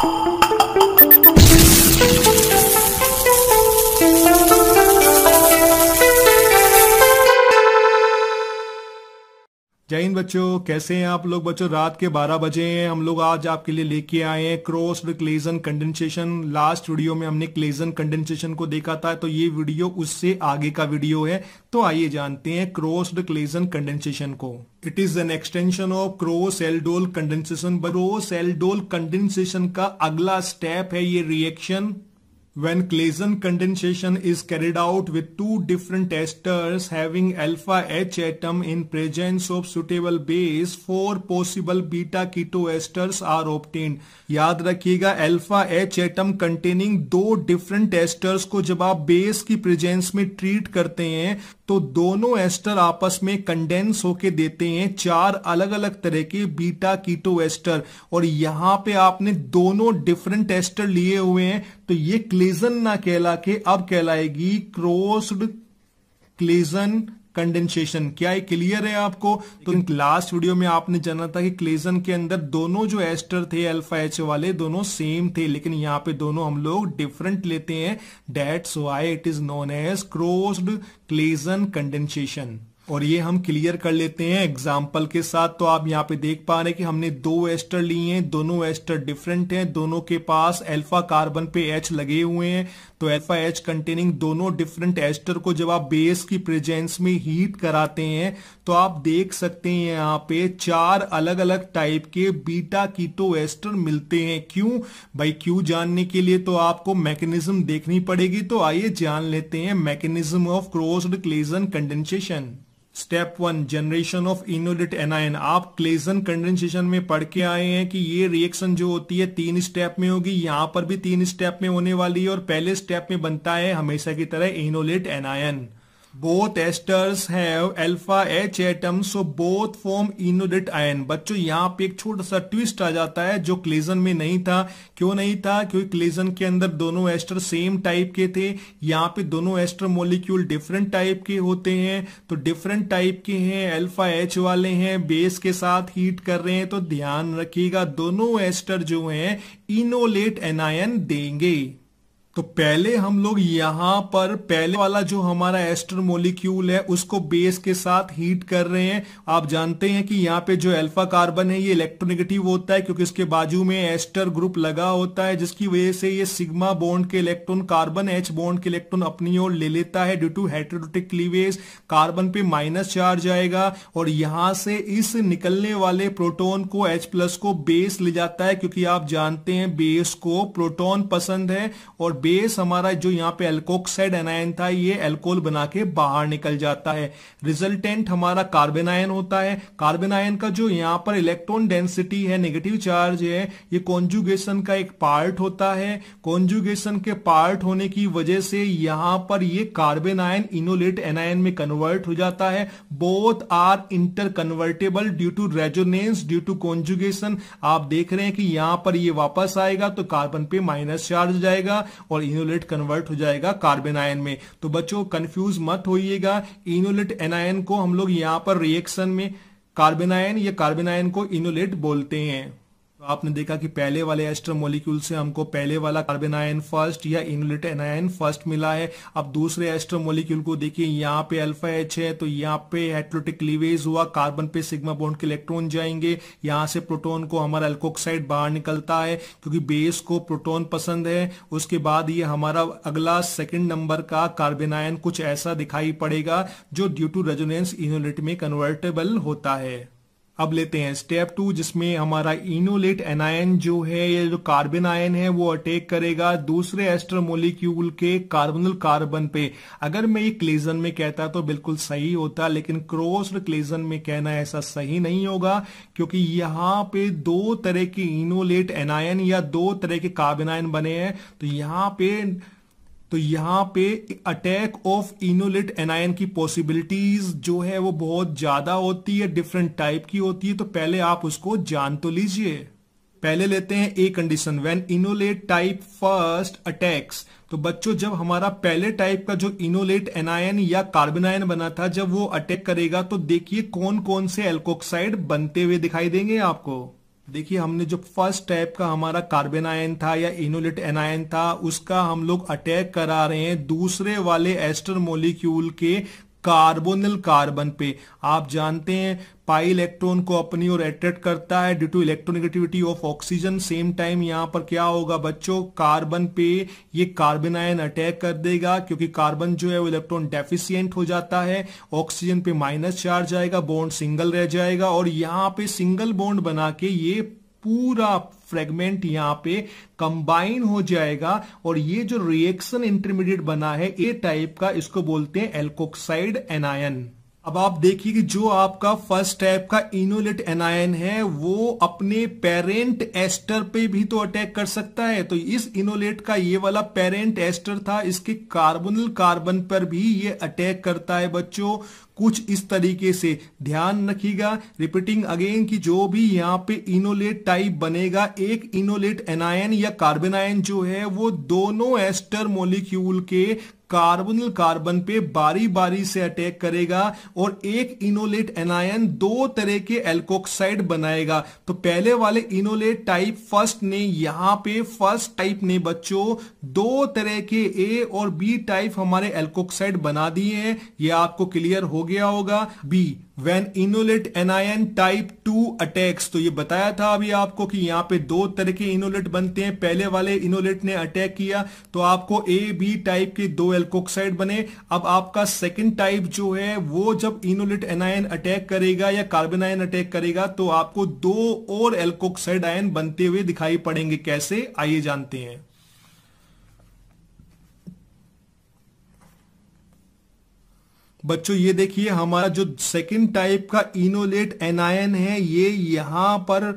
thank you जय हिंद बच्चों कैसे हैं आप लोग बच्चों रात के 12 बजे हैं हम लोग आज आपके लिए लेके आए हैं crossed Claisen condensation last video में हमने क्लेजन कंडेंसेशन को देखा था तो ये वीडियो उससे आगे का वीडियो है तो आइए जानते हैं क्रोस क्लेजन कंडेंसेशन को it is an extension of cross aldol condensation cross aldol condensation का अगला स्टेप है ये reaction when Claisen condensation is carried out with two different esters having alpha H atom in presence of suitable base, four possible beta keto esters are obtained. याद रखिएगा alpha H atom containing दो different esters को जब आप base की presence में treat करते हैं तो दोनों एस्टर आपस में कंडेंस होके देते हैं चार अलग अलग तरह के बीटा कीटो एस्टर और यहां पे आपने दोनों डिफरेंट एस्टर लिए हुए हैं तो ये क्लेजन ना कहला के अब कहलाएगी क्रोस्ड क्लेजन कंडेंसेशन क्या ये क्लियर है आपको तो लास्ट वीडियो में आपने जाना था कि क्लेजन के अंदर दोनों जो एस्टर थे अल्फा एच वाले दोनों सेम थे लेकिन यहाँ पे दोनों हम लोग डिफरेंट लेते हैं that's why it is known as crossed Claisen condensation और ये हम क्लियर कर लेते हैं एग्जाम्पल के साथ तो आप यहाँ पे देख पा रहे हैं कि हमने दो एस्टर लिए हैं दोनों एस्टर डिफरेंट हैं दोनों के पास अल्फा कार्बन पे एच लगे हुए हैं तो आई एच कंटेनिंग दोनों डिफरेंट एस्टर को जब आप बेस की प्रेजेंस में हीट कराते हैं तो आप देख सकते हैं यहाँ पे चार अलग अलग टाइप के बीटा कीटो एस्टर मिलते हैं क्यों भाई क्यों जानने के लिए तो आपको मैकेनिज्म देखनी पड़ेगी तो आइए जान लेते हैं mechanism of crossed Claisen condensation step one generation of enolate anion आप क्लेजन कंडेंसेशन में पढ़ के आए हैं कि ये रिएक्शन जो होती है तीन स्टेप में होगी यहां पर भी तीन स्टेप में होने वाली है और पहले स्टेप में बनता है हमेशा की तरह enolate anion both esters have alpha H atom so both form inodate ion बच्चों यहाँ पे एक छोटा सा ट्विस्ट आ जाता है जो क्लेजन में नहीं था क्यों नहीं था क्योंकि क्लेजन के अंदर दोनों एस्टर सेम टाइप के थे यहाँ पे दोनों एस्टर मोलिक्यूल डिफरेंट टाइप के होते हैं तो डिफरेंट टाइप के हैं अल्फा एच वाले हैं बेस के साथ हीट कर रहे हैं तो ध्यान रखिएगा दोनों एस्टर जो है इनोलेट एनायन देंगे तो पहले हम लोग यहां पर पहले वाला जो हमारा एस्टर मोलिक्यूल है उसको बेस के साथ हीट कर रहे हैं आप जानते हैं कि यहाँ पे जो अल्फा कार्बन है ये इलेक्ट्रोनेगेटिव होता है क्योंकि इसके बाजू में एस्टर ग्रुप लगा होता है जिसकी वजह से ये सिग्मा बॉन्ड के इलेक्ट्रॉन कार्बन एच बॉन्ड के इलेक्ट्रॉन अपनी ओर ले लेता है due to heterolytic cleavage carbon पे माइनस चार्ज आएगा और यहां से इस निकलने वाले प्रोटोन को एच प्लस को बेस ले जाता है क्योंकि आप जानते हैं बेस को प्रोटोन पसंद है और बेस हमारा जो यहाँ पे एल्कोक्साइड एनायन था ये एल्कोल बना के बाहर निकल जाता है रिजल्टेंट हमारा कार्बन आयन होता है कार्बन आयन का जो यहाँ पर इलेक्ट्रॉन डेंसिटी है नेगेटिव चार्ज है ये कॉन्जुगेशन का एक पार्ट होता है कॉन्जुगेशन के पार्ट होने की वजह से यहाँ पर ये कार्बन आयन इनोलेट एनायन में कन्वर्ट हो जाता है both are interconvertible due to resonance due to conjugation आप देख रहे हैं कि यहाँ पर ये वापस आएगा तो कार्बन पे माइनस चार्ज जाएगा और और इनोलेट कन्वर्ट हो जाएगा कार्बन आयन में तो बच्चों कंफ्यूज मत होइएगा इनोलेट एनायन को हम लोग यहां पर रिएक्शन में कार्बन आयन या कार्बन आयन को इनोलेट बोलते हैं तो आपने देखा कि पहले वाले एस्टर मॉलिक्यूल से हमको पहले वाला कार्बन आयन फर्स्ट या इनलेट एनायन फर्स्ट मिला है अब दूसरे एस्टर मॉलिक्यूल को देखिए यहाँ पे अल्फा एच है तो यहाँ पे हेट्रोटिक लिवेज हुआ कार्बन पे सिग्मा बॉन्ड के इलेक्ट्रॉन जाएंगे यहाँ से प्रोटोन को हमारा एल्कोक्साइड बाहर निकलता है क्योंकि बेस को प्रोटोन पसंद है उसके बाद ये हमारा अगला सेकेंड नंबर का कार्बन आयन कुछ ऐसा दिखाई पड़ेगा जो ड्यू टू रेजोनेंस इनोलिट में कन्वर्टेबल होता है अब लेते हैं स्टेप टू जिसमें हमारा इनोलेट एनायन जो है ये जो कार्बन आयन है वो अटैक करेगा दूसरे एस्टर मोलिक्यूल के कार्बनल कार्बन पे अगर मैं ये क्लेजन में कहता तो बिल्कुल सही होता लेकिन क्रोस क्लेजन में कहना ऐसा सही नहीं होगा क्योंकि यहां पे दो तरह के इनोलेट एनायन या दो तरह के कार्बन आयन बने हैं तो यहाँ पे तो यहां पे अटैक ऑफ इनोलिट एनायन की पॉसिबिलिटीज जो है वो बहुत ज्यादा होती है डिफरेंट टाइप की होती है तो पहले आप उसको जान तो लीजिए पहले लेते हैं a condition when enolate type first attacks तो बच्चों जब हमारा पहले टाइप का जो इनोलेट एनायन या कार्बन आयन बना था जब वो अटैक करेगा तो देखिए कौन कौन से एल्कोक्साइड बनते हुए दिखाई देंगे आपको देखिए हमने जो फर्स्ट टाइप का हमारा कार्बन आयन था या इनोलिट एनायन था उसका हम लोग अटैक करा रहे हैं दूसरे वाले एस्टर मोलिक्यूल के कार्बोनिल कार्बन पे आप जानते हैं पाई इलेक्ट्रॉन को अपनी ओर अट्रैक्ट करता है due to electronegativity of oxygen same time यहां पर क्या होगा बच्चों कार्बन पे ये कार्बन आयन अटैक कर देगा क्योंकि कार्बन जो है वो इलेक्ट्रॉन डेफिशिएंट हो जाता है ऑक्सीजन पे माइनस चार्ज आएगा बॉन्ड सिंगल रह जाएगा और यहां पे सिंगल बॉन्ड बना के ये पूरा फ्रेगमेंट यहां पे कंबाइन हो जाएगा और ये जो रिएक्शन इंटरमीडिएट बना है ए टाइप का इसको बोलते हैं एल्कोक्साइड एनायन अब आप देखिए कि जो आपका फर्स्ट टाइप का इनोलेट एनायन है वो अपने पेरेंट एस्टर पे भी तो अटैक कर सकता है तो इस इनोलेट का ये वाला पेरेंट एस्टर था इसके कार्बोनल कार्बन पर भी ये अटैक करता है बच्चों कुछ इस तरीके से ध्यान रखिएगा रिपीटिंग अगेन कि जो भी यहाँ पे इनोलेट टाइप बनेगा एक इनोलेट एनायन या कार्बन आयन जो है वो दोनों एस्टर मोलिक्यूल के कार्बन कार्बन पे बारी बारी से अटैक करेगा और एक इनोलेट एनायन दो तरह के एल्कोक्साइड बनाएगा तो पहले वाले इनोलेट टाइप फर्स्ट ने यहां पे फर्स्ट टाइप ने बच्चों दो तरह के ए और बी टाइप हमारे एल्कोक्साइड बना दिए हैं ये आपको क्लियर हो गया होगा B when enolate anion type two attacks तो ये बताया था अभी आपको कि यहाँ पे दो तरह के इनोलिट बनते हैं पहले वाले इनोलिट ने अटैक किया तो आपको ए बी टाइप के दो एल्कोक्साइड बने अब आपका सेकेंड टाइप जो है वो जब इनोलिट एनायन अटैक करेगा या कार्बन आयन अटैक करेगा तो आपको दो और एल्कोक्साइड आयन बनते हुए दिखाई पड़ेंगे कैसे आइए जानते हैं बच्चों ये देखिए हमारा जो सेकंड टाइप का इनोलेट एनायन है ये यहां पर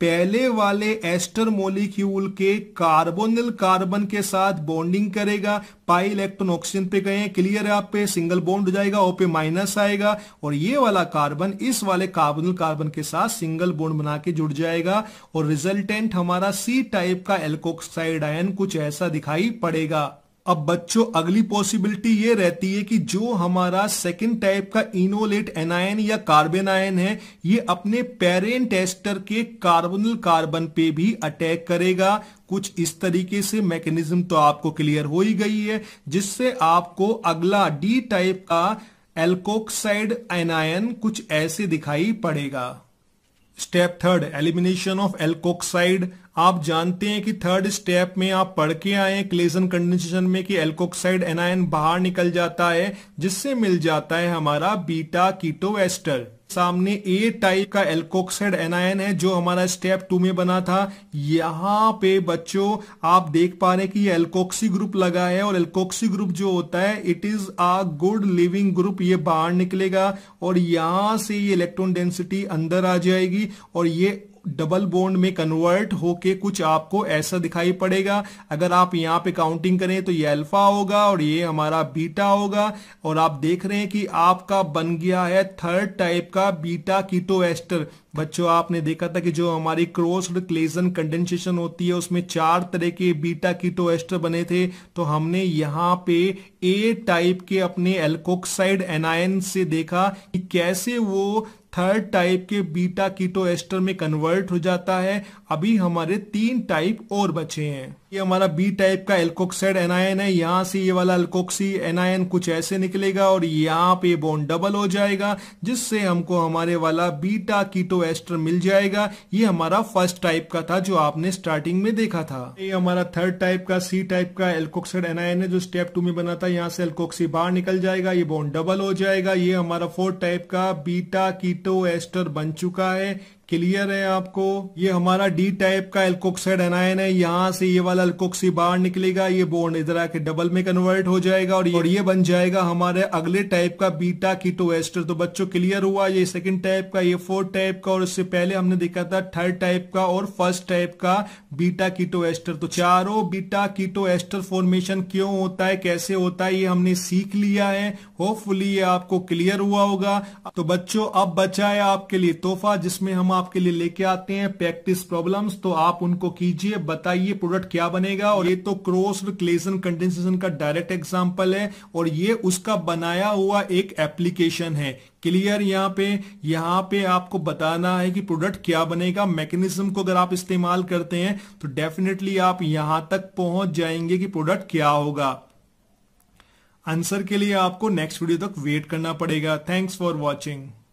पहले वाले एस्टर मोलिक्यूल के कार्बोनिल कार्बन के साथ बॉन्डिंग करेगा पाई इलेक्ट्रोन ऑक्सीजन पे गए क्लियर है आप पे सिंगल बॉन्ड हो जाएगा ओपे माइनस आएगा और ये वाला कार्बन इस वाले कार्बोनिल कार्बन के साथ सिंगल बॉन्ड बना के जुड़ जाएगा और रिजल्टेंट हमारा सी टाइप का एल्कोक्साइड आयन कुछ ऐसा दिखाई पड़ेगा अब बच्चों अगली पॉसिबिलिटी ये रहती है कि जो हमारा सेकेंड टाइप का इनोलेट एनायन या कार्बन आयन है ये अपने पेरेंट एस्टर के कार्बोनल कार्बन पे भी अटैक करेगा कुछ इस तरीके से मैकेनिज्म तो आपको क्लियर हो ही गई है जिससे आपको अगला डी टाइप का एल्कोक्साइड एनायन कुछ ऐसे दिखाई पड़ेगा step third elimination of alkoxide आप जानते हैं कि थर्ड स्टेप में आप पढ़ के आए क्लेजन कंडेंसेशन में कि एल्कोक्साइड एनायन बाहर निकल जाता है जिससे मिल जाता है हमारा बीटा कीटो एस्टर सामने ए टाइप का एल्कोक्साइड एनायन है जो हमारा स्टेप टू में बना था यहाँ पे बच्चों आप देख पा रहे हैं कि ये एल्कोक्सी ग्रुप लगा है और एल्कोक्सी ग्रुप जो होता है it is a good leaving group ये बाहर निकलेगा और यहां से ये इलेक्ट्रॉन डेंसिटी अंदर आ जाएगी और ये डबल बोन्ड में कन्वर्ट होके कुछ आपको ऐसा दिखाई पड़ेगा अगर आप यहाँ पे काउंटिंग करें तो ये अल्फा होगा और ये हमारा बीटा होगा और आप देख रहे हैं कि आपका बन गया है थर्ड टाइप का बीटा कीटो एस्टर बच्चों आपने देखा था कि जो हमारी क्रोस्ड क्लेजन कंडेंसेशन होती है उसमें चार तरह के बीटा कीटो एस्टर बने थे तो हमने यहाँ पे ए टाइप के अपने एल्कोक्साइड एनायन से देखा कि कैसे वो थर्ड टाइप के बीटा कीटो एस्टर में कन्वर्ट हो जाता है अभी हमारे तीन टाइप और बचे हैं ये हमारा बी टाइप का एल्कोक्साइड एनायन है यहाँ से ये वाला एल्कोक्सी एनायन कुछ ऐसे निकलेगा और यहाँ पे बोन डबल हो जाएगा जिससे हमको हमारे वाला बीटा कीटो एस्टर मिल जाएगा ये हमारा फर्स्ट टाइप का था जो आपने स्टार्टिंग में देखा था ये हमारा थर्ड टाइप का सी टाइप का एल्कोक्साइड एनायन है जो स्टेप टू में बना था यहाँ से एल्कोक्सी बाहर निकल जाएगा ये बोन डबल हो जाएगा ये हमारा फोर्थ टाइप का बीटा कीटो कीटो तो एस्टर बन चुका है क्लियर है आपको ये हमारा डी टाइप का एल्कोक्साइड एनायन है यहाँ से ये वाला एल्कोक्सी बाहर निकलेगा ये बोन इधर आके डबल में कन्वर्ट हो जाएगा और ये, और ये बन जाएगा हमारे अगले टाइप का बीटा कीटो एस्टर तो बच्चों क्लियर हुआ ये सेकंड टाइप का ये फोर्थ टाइप का और इससे पहले हमने देखा था थर्ड टाइप का और फर्स्ट टाइप का बीटा कीटो एस्टर तो चारों बीटा कीटो एस्टर फॉर्मेशन क्यों होता है कैसे होता है ये हमने सीख लिया है होपफुली ये आपको क्लियर हुआ होगा तो बच्चों अब बचा है आपके लिए तोहफा जिसमें हम आपके लिए लेके आते हैं प्रैक्टिस प्रॉब्लम्स तो आप उनको कीजिए बताइए प्रोडक्ट क्या बनेगा और ये तो क्रोस क्लेसन कंडेंसेशन का डायरेक्ट एग्जांपल है और ये उसका बनाया हुआ एक एप्लीकेशन है क्लियर यहाँ पे यहाँ पे आपको बताना है कि प्रोडक्ट क्या बनेगा मैकेनिज्म को अगर आप इस्तेमाल करते हैं तो डेफिनेटली आप यहां तक पहुंच जाएंगे कि प्रोडक्ट क्या होगा आंसर के लिए आपको नेक्स्ट वीडियो तक वेट करना पड़ेगा थैंक्स फॉर वॉचिंग